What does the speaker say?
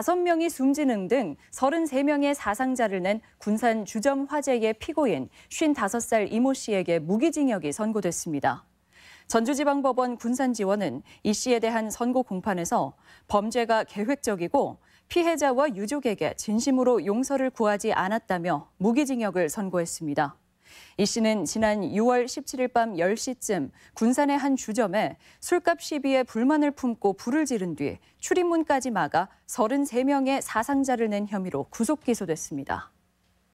5명이 숨지는 등 33명의 사상자를 낸 군산 주점 화재의 피고인 55살 이모 씨에게 무기징역이 선고됐습니다. 전주지방법원 군산지원은 이 씨에 대한 선고 공판에서 범죄가 계획적이고 피해자와 유족에게 진심으로 용서를 구하지 않았다며 무기징역을 선고했습니다. 이 씨는 지난 6월 17일 밤 10시쯤 군산의 한 주점에 술값 시비에 불만을 품고 불을 지른 뒤 출입문까지 막아 33명의 사상자를 낸 혐의로 구속 기소됐습니다.